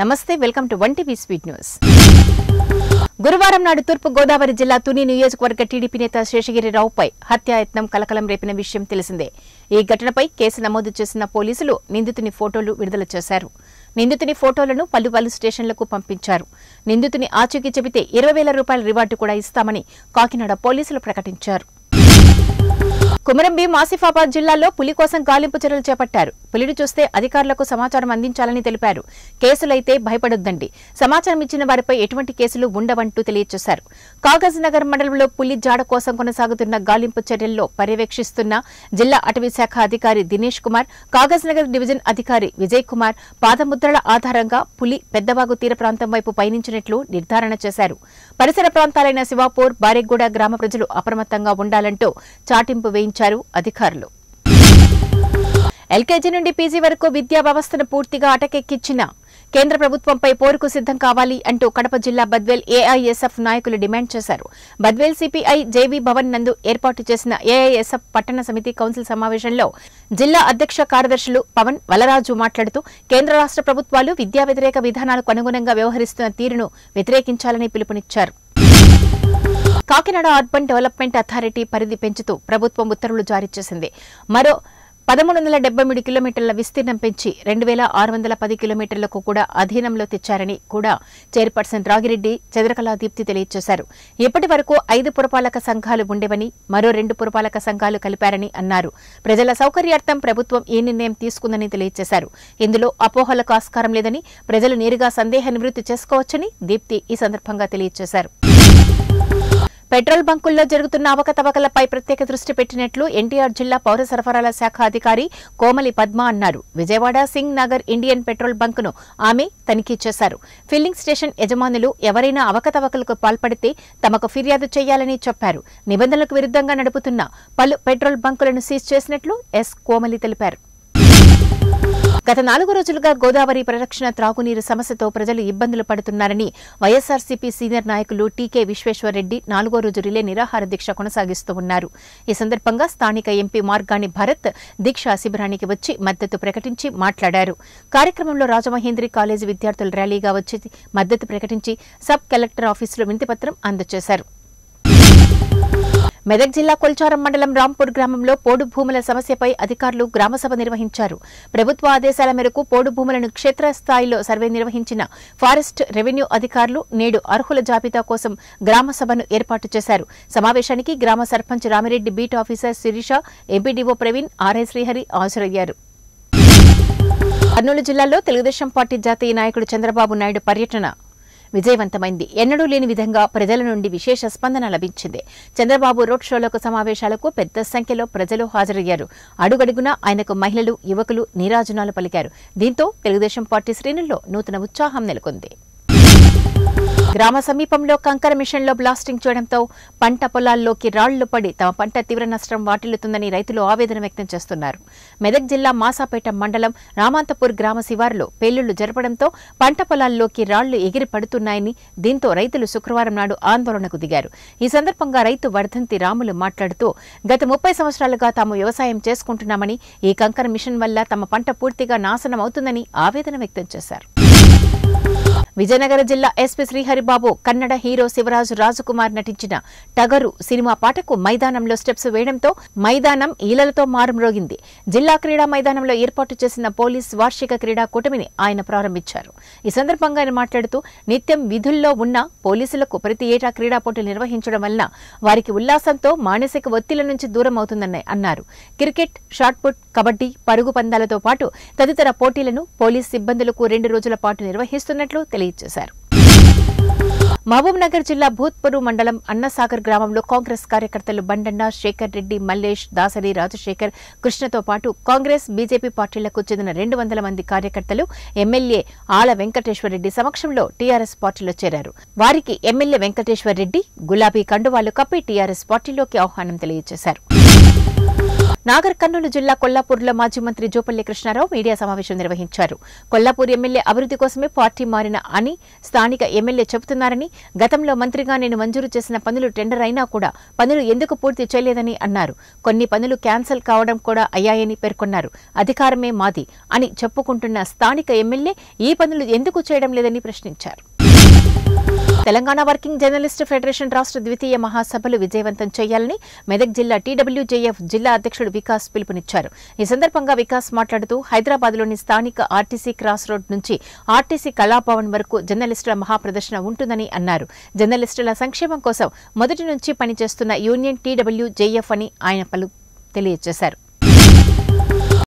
నమస్తే welcome to one TV sweet news గురువారం నాడు తూర్పు గోదావరి జిల్లా తుని నియోజకవర్గ టీడీపీ నేత శేషగిరిరావుపై హత్యాయత్నం కలకలం రేపిన విషయం తెలిసిందే ఈ ఘటనపై కేసు నమోదు చేసిన పోలీసులు నిందితుని ఫోటోలు విడుదల చేశారు నిందితుని ఫోటోలను పలు పలు స్టేషన్లకు పంపించారు నిందితుని ఆచూకీ చెబితే ఇరవై వేల రూపాయల రివార్డు కూడా ఇస్తామని కాకినాడ పోలీసులు ప్రకటించారు కుమరంబి భీం ఆసిఫాబాద్ జిల్లాలో పులి కోసం గాలింపు చర్యలు చేపట్టారు పులిని చూస్తే అధికారులకు సమాచారం అందించాలని తెలిపారు కేసులైతే భయపడొద్దండి సమాచారం ఇచ్చిన వారిపై ఎటువంటి కేసులు ఉండవంటూ తెలియజేశారు కాగజ్ నగర్ మండలంలో పులి జాడ కోసం కొనసాగుతున్న గాలింపు చర్యల్లో పర్యవేక్షిస్తున్న జిల్లా అటవీ శాఖ అధికారి దినేష్ కుమార్ కాగజ్ నగర్ డివిజన్ అధికారి విజయ్ కుమార్ పాదముద్రల ఆధారంగా పులి పెద్దవాగు తీర ప్రాంతం వైపు పయనించినట్లు నిర్ధారణ చేశారు పరిసర ప్రాంతాలైన శివాపూర్ బారెగూడ గ్రామ ప్రజలు అప్రమత్తంగా ఉండాలంటూ చాటింపు వేయించారు నిర్ణయించారు అధికారులు ఎల్కేజీ నుండి పీజీ వరకు విద్యా వ్యవస్థను పూర్తిగా అటకెక్కించిన కేంద్ర ప్రభుత్వంపై పోరుకు సిద్దం కావాలి అంటూ కడప జిల్లా బద్వేల్ ఏఐఎస్ఎఫ్ నాయకులు డిమాండ్ చేశారు బద్వేల్ సిపిఐ జేవీ భవన్ నందు ఏర్పాటు చేసిన ఏఐఎస్ఎఫ్ పట్టణ సమితి కౌన్సిల్ సమావేశంలో జిల్లా అధ్యక్ష కార్యదర్శులు పవన్ వలరాజు మాట్లాడుతూ కేంద్ర రాష్ట ప్రభుత్వాలు విద్యా వ్యతిరేక విధానాలకు అనుగుణంగా వ్యవహరిస్తున్న తీరును వ్యతిరేకించాలని పిలుపునిచ్చారు కాకినాడ అర్బన్ డెవలప్మెంట్ అథారిటీ పరిధి పెంచుతూ ప్రభుత్వం ఉత్తర్వులు జారీ చేసింది మరో పదమూడు వందల డెబ్బై మూడు కిలోమీటర్ల విస్తీర్ణం పెంచి రెండు వేల ఆరు వందల పది కిలోమీటర్లకు కూడా అధీనంలో తెచ్చారని కూడా చైర్పర్సన్ రాగిరెడ్డి చంద్రకళా దీప్తి తెలియజేశారు ఇప్పటి వరకు ఐదు పురపాలక సంఘాలు ఉండేవని మరో రెండు పురపాలక సంఘాలు కలిపారని అన్నారు ప్రజల సౌకర్యార్థం ప్రభుత్వం ఈ నిర్ణయం తీసుకుందని తెలియజేశారు ఇందులో అపోహలకు ఆస్కారం లేదని ప్రజలు నేరుగా సందేహ నివృత్తి చేసుకోవచ్చని దీప్తి ఈ సందర్భంగా తెలియజేశారు పెట్రోల్ బంకుల్లో జరుగుతున్న అవకతవకలపై ప్రత్యేక దృష్టి పెట్టినట్లు ఎన్టీఆర్ జిల్లా పౌర సరఫరాల శాఖ అధికారి కోమలి పద్మ అన్నారు విజయవాడ సింగ్ నగర్ ఇండియన్ పెట్రోల్ బంకును ఆమె తనిఖీ చేశారు ఫిల్లింగ్ స్టేషన్ యజమానులు ఎవరైనా అవకతవకలకు పాల్పడితే తమకు ఫిర్యాదు చేయాలని చెప్పారు నిబంధనలకు విరుద్ధంగా నడుపుతున్న పలు పెట్రోల్ బంకులను సీజ్ చేసినట్లు ఎస్ కోమలి తెలిపారు గత నాలుగు రోజులుగా గోదావరి పరిరక్షణ త్రాగునీరు సమస్యతో ప్రజలు ఇబ్బందులు పడుతున్నారని వైఎస్ఆర్సీపీ సీనియర్ నాయకులు టీకే విశ్వేశ్వరరెడ్డి నాలుగో రోజు రిలే నిరాహార దీక్ష కొనసాగిస్తూ ఉన్నారు ఈ సందర్భంగా స్థానిక ఎంపీ మార్గాని భరత్ దీక్ష శిబిరానికి వచ్చి మద్దతు ప్రకటించి మాట్లాడారు కార్యక్రమంలో రాజమహేంద్రి కాలేజీ విద్యార్థులు ర్యాలీగా వచ్చి మద్దతు ప్రకటించి సబ్ కలెక్టర్ ఆఫీసులో వింతిపత్రం అందజేశారు మెదక్ జిల్లా కొల్చారం మండలం రాంపూర్ గ్రామంలో పోడు భూముల సమస్యపై అధికారులు గ్రామసభ నిర్వహించారు ప్రభుత్వ ఆదేశాల మేరకు పోడు భూములను క్షేత్రస్థాయిలో సర్వే నిర్వహించిన ఫారెస్ట్ రెవెన్యూ అధికారులు నేడు అర్హుల జాబితా కోసం గ్రామసభను ఏర్పాటు చేశారు సమావేశానికి గ్రామ sarpanch Ramireddy beat officer Sirisha MPDO Praveen RI Srihari హాజరయ్యారు కర్నూలు జిల్లాలో తెలుగుదేశం పార్టీ జాతీయ నాయకుడు చంద్రబాబు నాయుడు పర్యటన విజయవంతమైంది ఎన్నడూ లేని విధంగా ప్రజల నుండి విశేష స్పందన లభించింది చంద్రబాబు రోడ్ షోలకు సమావేశాలకు పెద్ద సంఖ్యలో ప్రజలు హాజరయ్యారు అడుగడుగునా ఆయనకు మహిళలు యువకులు నీరాజనాలు పలికారు దీంతో తెలుగుదేశం పార్టీ శ్రేణుల్లో నూతన ఉత్సాహం నెలకొంది గ్రామ సమీపంలో కంకర మిషన్లో బ్లాస్టింగ్ చేయడంతో పంట పొలాల్లోకి రాళ్లు పడి తమ పంట తీవ్ర నష్టం వాటిల్లుతుందని రైతులు ఆవేదన వ్యక్తం చేస్తున్నారు మెదక్ జిల్లా మాసాపేట మండలం రామాంతపూర్ గ్రామ శివారులో పేలుళ్లు జరపడంతో పంట పొలాల్లోకి రాళ్లు ఎగిరి పడుతున్నాయని దీంతో రైతులు శుక్రవారం నాడు ఆందోళనకు దిగారు ఈ సందర్భంగా రైతు వర్ధంతి రాములు మాట్లాడుతూ గత ముప్పై సంవత్సరాలుగా తాము వ్యవసాయం చేసుకుంటున్నామని ఈ కంకర మిషన్ వల్ల తమ పంట పూర్తిగా నాశనం అవుతుందని ఆవేదన వ్యక్తం చేశారు విజయనగర జిల్లా ఎస్పీ శ్రీహరిబాబు కన్నడ హీరో శివరాజు రాజకుమార్ నటించిన టగరు సినిమా పాటకు మైదానంలో స్టెప్స్ వేయడంతో మైదానం ఈలలతో మారుమ్రోగింది జిల్లా క్రీడా మైదానంలో ఏర్పాటు చేసిన పోలీస్ వార్షిక క్రీడా కూటమిని ఆయన ప్రారంభించారు ఈ సందర్భంగా ఆయన మాట్లాడుతూ నిత్యం విధుల్లో ఉన్న పోలీసులకు ప్రతి ఏటా క్రీడా పోటీలు నిర్వహించడం వలన వారికి ఉల్లాసంతో మానసిక ఒత్తిళ్ల నుంచి దూరం అవుతుందని అన్నారు క్రికెట్ పుట్ కబడ్డీ పరుగు పందాలతో పాటు తదితర పోటీలను పోలీస్ సిబ్బందులకు రెండు రోజుల పాటు నిర్వహిస్తున్నట్లు తెలిపారు తెలియజేశారు మహబూబ్నగర్ జిల్లా భూత్పురు మండలం అన్నసాగర్ గ్రామంలో కాంగ్రెస్ కార్యకర్తలు బండన్న శేఖర్ రెడ్డి మల్లేష్ దాసరి రాజశేఖర్ కృష్ణతో పాటు కాంగ్రెస్ బీజేపీ పార్టీలకు చెందిన రెండు వందల మంది కార్యకర్తలు ఎమ్మెల్యే ఆల వెంకటేశ్వరరెడ్డి సమక్షంలో టీఆర్ఎస్ పార్టీలో చేరారు వారికి ఎమ్మెల్యే వెంకటేశ్వరరెడ్డి గులాబీ కండువాలు కప్పి టీఆర్ఎస్ పార్టీలోకి ఆహ్వానం తెలియజేశారు నాగర్ కర్నూలు జిల్లా కొల్లాపూర్లో మాజీ మంత్రి జోపల్లి కృష్ణారావు మీడియా సమావేశం నిర్వహించారు కొల్లాపూర్ ఎమ్మెల్యే అభివృద్ధి కోసమే పార్టీ మారిన అని స్థానిక ఎమ్మెల్యే చెబుతున్నారని గతంలో మంత్రిగా నేను మంజూరు చేసిన పనులు టెండర్ అయినా కూడా పనులు ఎందుకు పూర్తి చేయలేదని అన్నారు కొన్ని పనులు క్యాన్సల్ కావడం కూడా అయ్యాయని పేర్కొన్నారు అధికారమే మాది అని చెప్పుకుంటున్న స్థానిక ఎమ్మెల్యే ఈ పనులు ఎందుకు చేయడం లేదని ప్రశ్నించారు తెలంగాణ వర్కింగ్ జర్నలిస్టు ఫెడరేషన్ రాష్ట్ర ద్వితీయ మహాసభలు విజయవంతం చేయాలని మెదక్ జిల్లా టీడబ్ల్యూజేఎఫ్ జిల్లా అధ్యక్షుడు వికాస్ పిలుపునిచ్చారు ఈ సందర్భంగా వికాస్ మాట్లాడుతూ హైదరాబాద్లోని స్థానిక ఆర్టీసీ క్రాస్ రోడ్ నుంచి ఆర్టీసీ కళాభవన్ వరకు జర్నలిస్టుల మహాప్రదర్శన ఉంటుందని అన్నారు జర్నలిస్టుల సంక్షేమం కోసం మొదటి నుంచి పనిచేస్తున్న యూనియన్ టీడబ్ల్యూజేఎఫ్ అని ఆయన పలు తెలియజేశారు